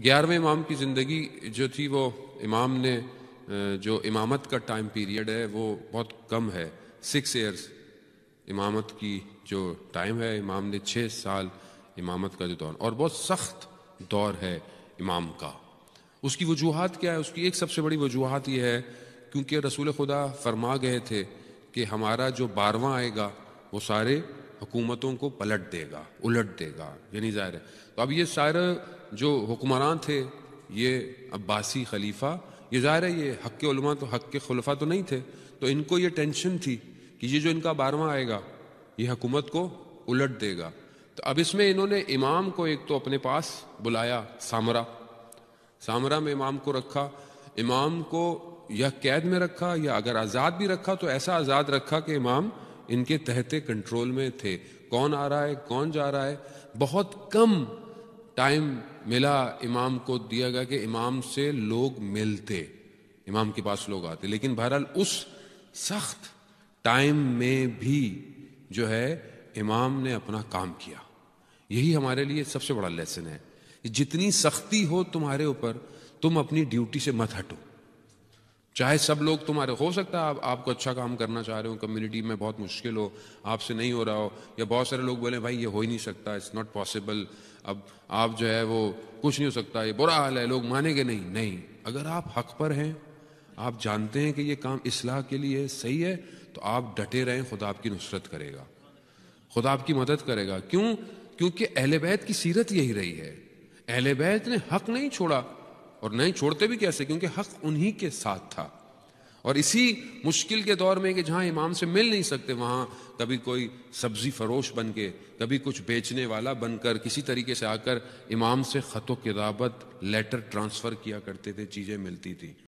ग्यारहवें इमाम की ज़िंदगी जो थी वो इमाम ने जो इमामत का टाइम पीरियड है वो बहुत कम है सिक्स ईयर्स इमामत की जो टाइम है इमाम ने छः साल इमामत का जो दौर और बहुत सख्त दौर है इमाम का उसकी वजूहत क्या है उसकी एक सबसे बड़ी वजूहत यह है क्योंकि रसूल खुदा फरमा गए थे कि हमारा जो बारवा आएगा वो सारे हुकूमतों को पलट देगा उलट देगा यानी जाहिर है तो अब ये सारे जो हुक्मरान थे ये अब्बासी खलीफा ये जाहिर है ये हक के तो हक के खलफा तो नहीं थे तो इनको ये टेंशन थी कि ये जो इनका बारवा आएगा ये हुकूमत को उलट देगा तो अब इसमें इन्होंने इमाम को एक तो अपने पास बुलाया सामरा सामरा में इमाम को रखा इमाम को या कैद में रखा या अगर आज़ाद भी रखा तो ऐसा आज़ाद रखा कि इमाम इनके तहते कंट्रोल में थे कौन आ रहा है कौन जा रहा है बहुत कम टाइम मिला इमाम को दिया गया कि इमाम से लोग मिलते इमाम के पास लोग आते लेकिन बहरहाल उस सख्त टाइम में भी जो है इमाम ने अपना काम किया यही हमारे लिए सबसे बड़ा लेसन है जितनी सख्ती हो तुम्हारे ऊपर तुम अपनी ड्यूटी से मत हटो चाहे सब लोग तुम्हारे हो सकता है आप, आपको अच्छा काम करना चाह रहे हो कम्युनिटी में बहुत मुश्किल हो आपसे नहीं हो रहा हो या बहुत सारे लोग बोले भाई ये हो ही नहीं सकता इट्स नॉट पॉसिबल अब आप जो है वो कुछ नहीं हो सकता ये बुरा हाल है लोग मानेंगे नहीं नहीं अगर आप हक पर हैं आप जानते हैं कि ये काम इसलाह के लिए सही है तो आप डटे रहें खुदा आपकी नुसरत करेगा खुदा आपकी मदद करेगा क्यों क्योंकि अहल बैत की सीरत यही रही है अहल बैत ने हक नहीं छोड़ा और नहीं छोड़ते भी कैसे क्योंकि हक उन्हीं के साथ था और इसी मुश्किल के दौर में कि जहां इमाम से मिल नहीं सकते वहां कभी कोई सब्जी फरोश बन के कभी कुछ बेचने वाला बनकर किसी तरीके से आकर इमाम से ख़तो किताबत लेटर ट्रांसफ़र किया करते थे चीज़ें मिलती थी